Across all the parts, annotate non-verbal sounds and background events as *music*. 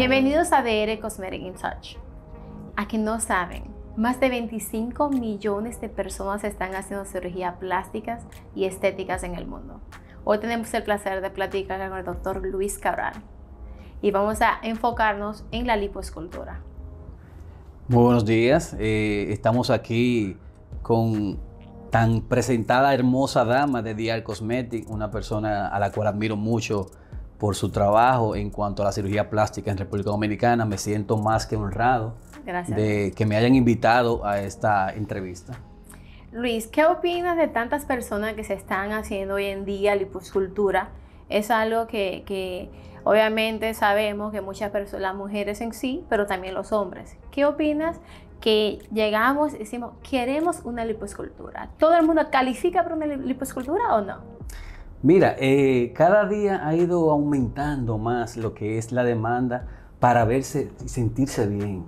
Bienvenidos a DR Cosmetic in Touch. A quien no saben, más de 25 millones de personas están haciendo cirugía plásticas y estéticas en el mundo. Hoy tenemos el placer de platicar con el doctor Luis Cabral y vamos a enfocarnos en la lipoescultura. Muy buenos días, eh, estamos aquí con tan presentada hermosa dama de DR Cosmetic, una persona a la cual admiro mucho por su trabajo en cuanto a la cirugía plástica en República Dominicana. Me siento más que honrado de que me hayan invitado a esta entrevista. Luis, ¿qué opinas de tantas personas que se están haciendo hoy en día liposcultura? Es algo que, obviamente sabemos que muchas personas, las mujeres en sí, pero también los hombres. ¿Qué opinas que llegamos y decimos, queremos una liposcultura? ¿Todo el mundo califica por una liposcultura o no? Mira, eh, cada día ha ido aumentando más lo que es la demanda para verse y sentirse bien.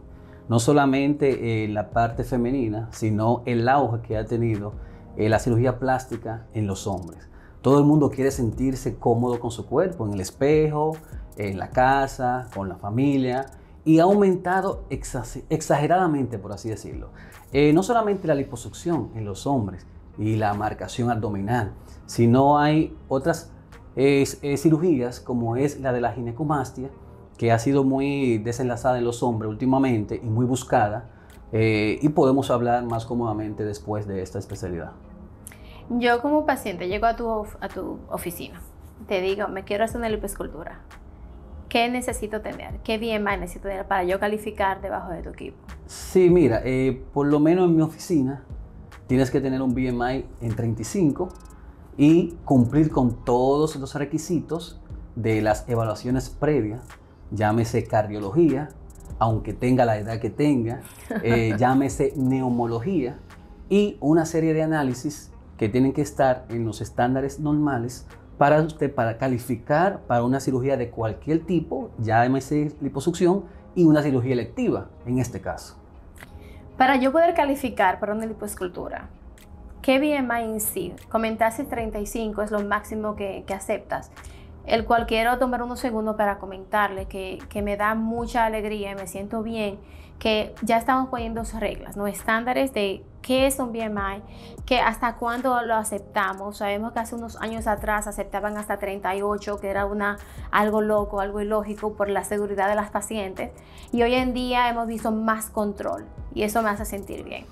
No solamente eh, la parte femenina, sino el auge que ha tenido eh, la cirugía plástica en los hombres. Todo el mundo quiere sentirse cómodo con su cuerpo, en el espejo, en la casa, con la familia, y ha aumentado exageradamente, por así decirlo. Eh, no solamente la liposucción en los hombres, y la marcación abdominal. Si no hay otras eh, cirugías, como es la de la ginecomastia, que ha sido muy desenlazada en los hombres últimamente y muy buscada, eh, y podemos hablar más cómodamente después de esta especialidad. Yo como paciente llego a tu, a tu oficina, te digo, me quiero hacer una lipoescultura. ¿Qué necesito tener? ¿Qué bien BMI necesito tener para yo calificar debajo de tu equipo? Sí, mira, eh, por lo menos en mi oficina tienes que tener un BMI en 35 y cumplir con todos los requisitos de las evaluaciones previas, llámese cardiología, aunque tenga la edad que tenga, *laughs* eh, llámese neumología y una serie de análisis que tienen que estar en los estándares normales para usted para calificar para una cirugía de cualquier tipo, ya llámese liposucción y una cirugía electiva en este caso. Para yo poder calificar para una lipoescultura, ¿qué BMI incide? Comentaste 35 es lo máximo que aceptas el cual quiero tomar unos segundos para comentarle que, me da mucha alegría y me siento bien que ya estamos poniendo reglas, ¿no? estándares de qué es un BMI, que hasta cuándo lo aceptamos. Sabemos que hace unos años atrás aceptaban hasta 38, que era algo loco, algo ilógico por la seguridad de las pacientes. Y hoy en día hemos visto más control y eso me hace sentir bien.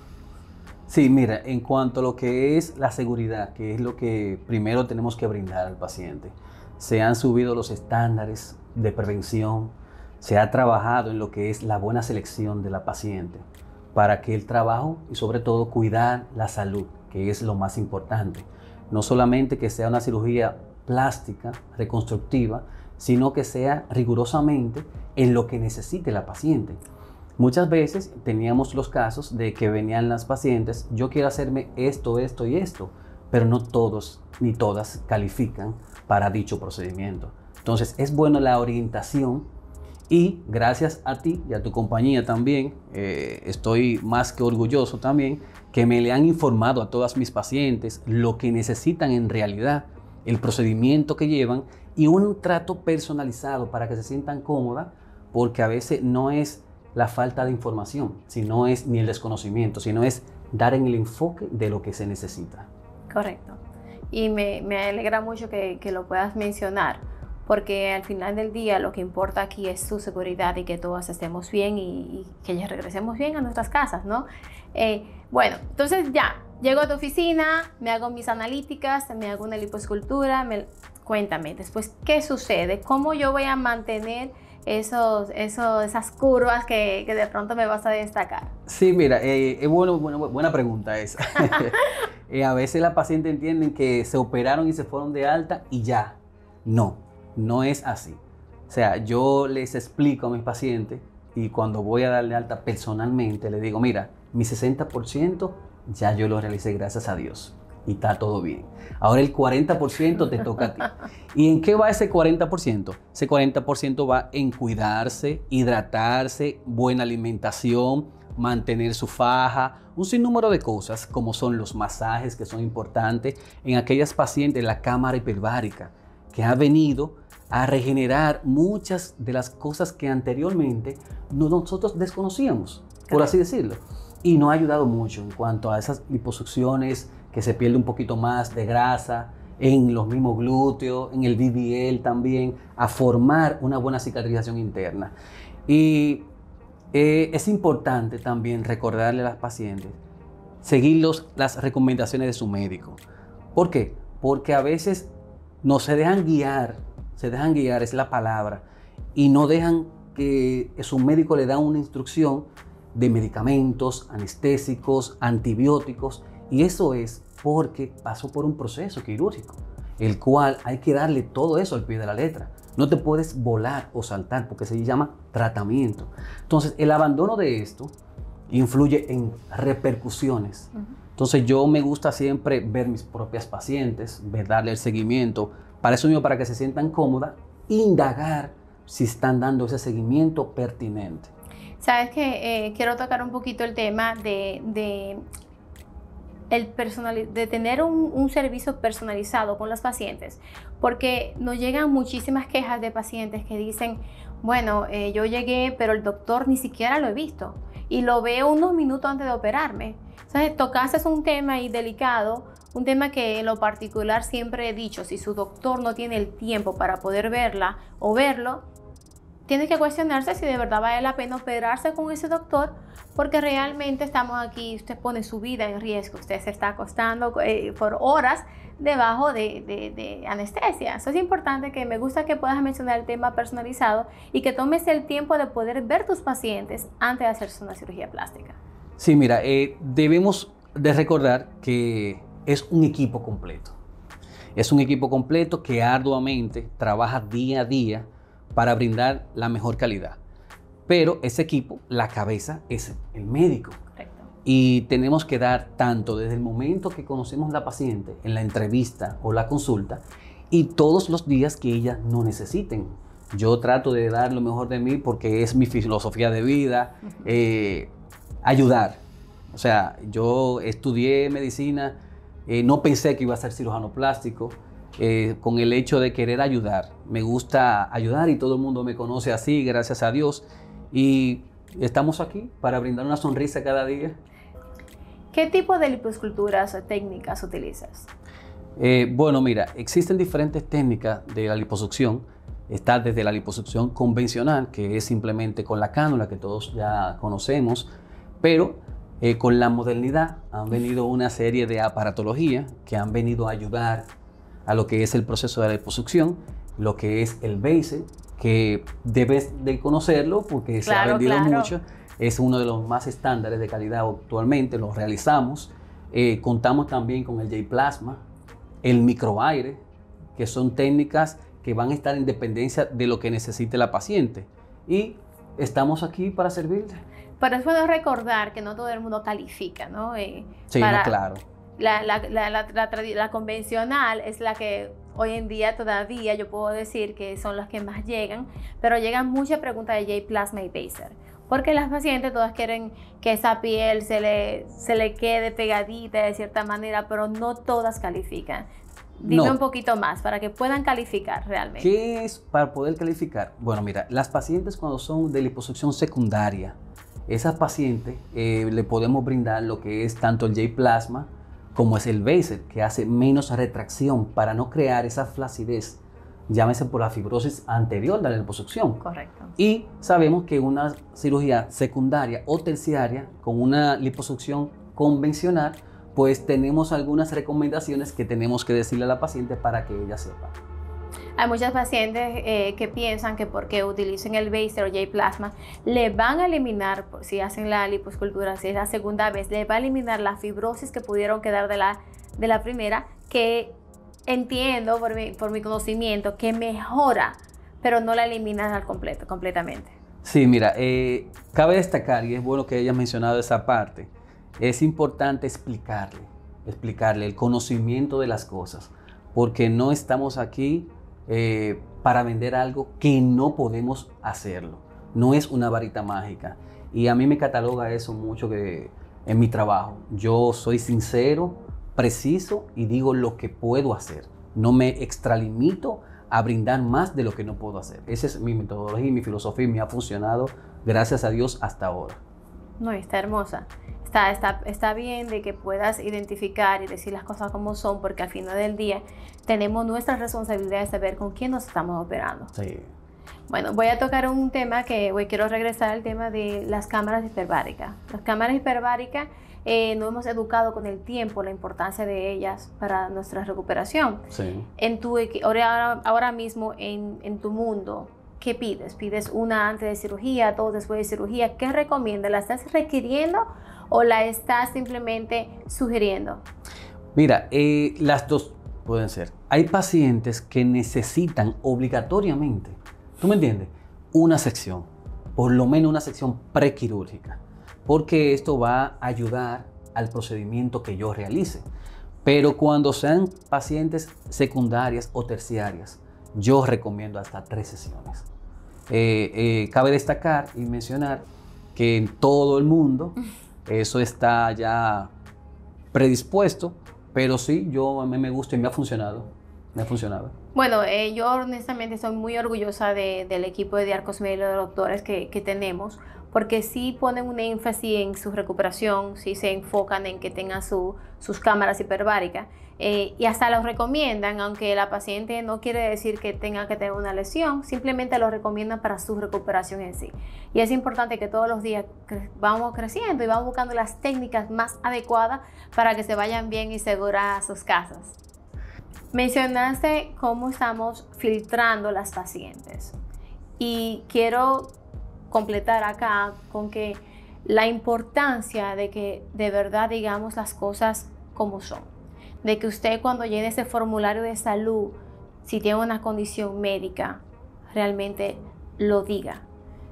Sí, mira, en cuanto a lo que es la seguridad, que es lo que primero tenemos que brindar al paciente se han subido los estándares de prevención, se ha trabajado en lo que es la buena selección de la paciente para que el trabajo y sobre todo cuidar la salud, que es lo más importante. No solamente que sea una cirugía plástica, reconstructiva, sino que sea rigurosamente en lo que necesite la paciente. Muchas veces teníamos los casos de que venían las pacientes, yo quiero hacerme esto, esto y esto, pero no todos ni todas califican para dicho procedimiento. Entonces es buena la orientación y gracias a ti y a tu compañía también, eh, estoy más que orgulloso también que me le han informado a todas mis pacientes lo que necesitan en realidad, el procedimiento que llevan y un trato personalizado para que se sientan cómoda, porque a veces no es la falta de información, sino es ni el desconocimiento, sino es dar en el enfoque de lo que se necesita. Correcto. Y me, me alegra mucho que, lo puedas mencionar, porque al final del día lo que importa aquí es tu seguridad y que todos estemos bien y, que ya regresemos bien a nuestras casas, ¿no? Eh, bueno, entonces ya, llego a tu oficina, me hago mis analíticas, me hago una lipoescultura, me... cuéntame después qué sucede, cómo yo voy a mantener esos, esas curvas que, de pronto me vas a destacar? Sí, mira, eh, es bueno, buena pregunta esa. *laughs* *laughs* Eh, a veces las pacientes entienden que se operaron y se fueron de alta y ya. No, no es así. O sea, yo les explico a mis pacientes y cuando voy a darle alta personalmente, les digo, mira, mi 60% ya yo lo realicé gracias a Dios y está todo bien. Ahora el 40% te toca a ti. ¿Y en qué va ese 40%? Ese 40% va en cuidarse, hidratarse, buena alimentación, mantener su faja, un sinnúmero de cosas como son los masajes que son importantes en aquellas pacientes, la cámara hiperbárica, que ha venido a regenerar muchas de las cosas que anteriormente nosotros desconocíamos, por así decirlo. Y no ha ayudado mucho en cuanto a esas liposucciones, que se pierde un poquito más de grasa, en los mismos glúteos, en el BBL también, a formar una buena cicatrización interna. Y eh, es importante también recordarle a las pacientes seguir las recomendaciones de su médico. ¿Por qué? Porque a veces no se dejan guiar, se dejan guiar, es la palabra, y no dejan que su médico le da una instrucción de medicamentos, anestésicos, antibióticos, y eso es porque pasó por un proceso quirúrgico, el cual hay que darle todo eso al pie de la letra. No te puedes volar o saltar porque se llama tratamiento. Entonces, el abandono de esto influye en repercusiones. Entonces, yo me gusta siempre ver mis propias pacientes, ver, darle el seguimiento, para eso mismo, para que se sientan cómodas, indagar si están dando ese seguimiento pertinente. Sabes que eh, quiero tocar un poquito el tema de el personal, de tener un, servicio personalizado con los pacientes, porque nos llegan muchísimas quejas de pacientes que dicen, bueno, eh, yo llegué, pero el doctor ni siquiera lo he visto y lo veo unos minutos antes de operarme. Entonces, tocarse es un tema y delicado, un tema que en lo particular siempre he dicho, si su doctor no tiene el tiempo para poder verla o verlo, Tienes que cuestionarse si de verdad vale la pena operarse con ese doctor, porque realmente estamos aquí, usted pone su vida en riesgo, usted se está acostando eh, por horas debajo de, anestesia. Eso es importante que me gusta que puedas mencionar el tema personalizado y que tomes el tiempo de poder ver tus pacientes antes de hacerse una cirugía plástica. Sí, mira, eh, debemos de recordar que es un equipo completo. Es un equipo completo que arduamente trabaja día a día para brindar la mejor calidad. Pero ese equipo, la cabeza, es el médico. Y tenemos que dar tanto desde el momento que conocemos la paciente, en la entrevista o la consulta, y todos los días que ella no necesiten. Yo trato de dar lo mejor de mí porque es mi filosofía de vida, eh, ayudar. O sea, yo estudié medicina, eh, no pensé que iba a ser cirujano plástico, eh, con el hecho de querer ayudar. Me gusta ayudar y todo el mundo me conoce así, gracias a Dios. Y estamos aquí para brindar una sonrisa cada día. ¿Qué tipo de liposculturas técnicas utilizas? Eh, bueno, mira, existen diferentes técnicas de la liposucción. Está desde la liposucción convencional, que es simplemente con la cánula, que todos ya conocemos, pero eh, con la modernidad han venido una serie de aparatologías que han venido a ayudar a lo que es el proceso de la liposucción, lo que es el BASE, que debes de conocerlo porque se ha vendido mucho, es uno de los más estándares de calidad actualmente, lo realizamos. Eh, contamos también con el J-Plasma, el microaire, que son técnicas que van a estar en dependencia de lo que necesite la paciente. Y estamos aquí para servirle. Pero es bueno recordar que no todo el mundo califica, ¿no? Eh, sí, claro la, la, convencional es la que hoy en día todavía yo puedo decir que son las que más llegan, pero llegan muchas preguntas de J Plasma y Baser. Porque las pacientes todas quieren que esa piel se le, se le quede pegadita de cierta manera, pero no todas califican. Dime un poquito más para que puedan calificar realmente. ¿Qué es para poder calificar? Bueno, mira, las pacientes cuando son de liposucción secundaria, esas pacientes eh, le podemos brindar lo que es tanto el J-plasma como es el beser que hace menos retracción para no crear esa flacidez, llámese por la fibrosis anterior de la liposucción. Correcto. Y sabemos que una cirugía secundaria o terciaria con una liposucción convencional, pues tenemos algunas recomendaciones que tenemos que decirle a la paciente para que ella sepa. Hay muchas pacientes eh, que piensan que porque utilicen el Baser o J-Plasma le van a eliminar, pues, si hacen la liposcultura, si es la segunda vez, le va a eliminar la fibrosis que pudieron quedar de la, de la primera, que entiendo por mi, conocimiento que mejora, pero no la eliminan al completo, completamente. Sí, mira, eh, cabe destacar, y es bueno que hayas mencionado esa parte, es importante explicarle, explicarle el conocimiento de las cosas, porque no estamos aquí eh, para vender algo que no podemos hacerlo. No es una varita mágica. Y a mí me cataloga eso mucho que en mi trabajo. Yo soy sincero, preciso y digo lo que puedo hacer. No me extralimito a brindar más de lo que no puedo hacer. Esa es mi metodología y mi filosofía y me ha funcionado, gracias a Dios, hasta ahora. No, está hermosa. Está, bien de que puedas identificar y decir las cosas como son, porque al final del día tenemos nuestras responsabilidades de saber con quién nos estamos operando. Bueno, voy a tocar un tema que hoy quiero regresar al tema de las cámaras hiperbáricas. Las cámaras hiperbáricas eh, nos hemos educado con el tiempo la importancia de ellas para nuestra recuperación. Sí. En tu, ahora, ahora mismo en, en tu mundo, ¿qué pides? ¿Pides una antes de cirugía, dos después de cirugía? ¿Qué recomienda? ¿La estás requiriendo o la estás simplemente sugiriendo? Mira, eh, las dos pueden ser. Hay pacientes que necesitan obligatoriamente, ¿tú me entiendes? Una sección, por lo menos una sección prequirúrgica, porque esto va a ayudar al procedimiento que yo realice. Pero cuando sean pacientes secundarias o terciarias, yo recomiendo hasta tres sesiones. Eh, eh, cabe destacar y mencionar que en todo el mundo *laughs* eso está ya predispuesto, pero sí, yo a mí me gusta y me ha funcionado. Me ha funcionado. Bueno, eh, yo honestamente soy muy orgullosa del equipo de Arcos Medio de Doctores que, tenemos, porque sí ponen un énfasis en su recuperación, sí se enfocan en que tengan sus cámaras hiperbáricas eh, y hasta los recomiendan, aunque la paciente no quiere decir que tenga que tener una lesión, simplemente los recomiendan para su recuperación en sí. Y es importante que todos los días vamos creciendo y vamos buscando las técnicas más adecuadas para que se vayan bien y seguras a sus casas. Mencionaste cómo estamos filtrando las pacientes y quiero completar acá con que la importancia de que de verdad digamos las cosas como son de que usted cuando llene ese formulario de salud, si tiene una condición médica, realmente lo diga.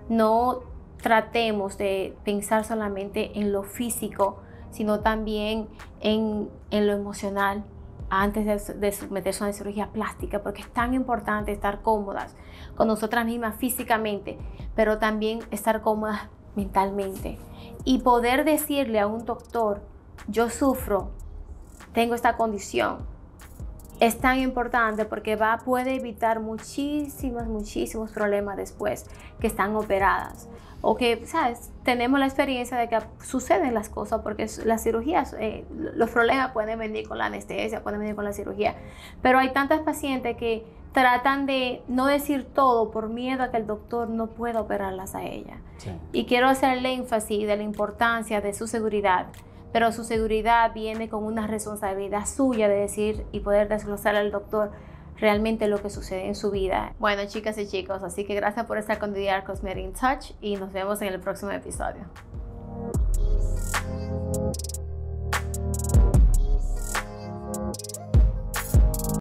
No tratemos de pensar solamente en lo físico, sino también en, lo emocional antes de, de someterse a una cirugía plástica, porque es tan importante estar cómodas con nosotras mismas físicamente, pero también estar cómodas mentalmente y poder decirle a un doctor, yo sufro tengo esta condición. Es tan importante porque va, puede evitar muchísimos, muchísimos problemas después que están operadas. O que, ¿sabes? Tenemos la experiencia de que suceden las cosas porque las cirugías, eh, los problemas pueden venir con la anestesia, pueden venir con la cirugía. Pero hay tantas pacientes que tratan de no decir todo por miedo a que el doctor no pueda operarlas a ella. Y quiero hacer el énfasis de la importancia de su seguridad pero su seguridad viene con una responsabilidad suya de decir y poder desglosar al doctor realmente lo que sucede en su vida. Bueno, chicas y chicos, así que gracias por estar con The Cosmetic Touch y nos vemos en el próximo episodio.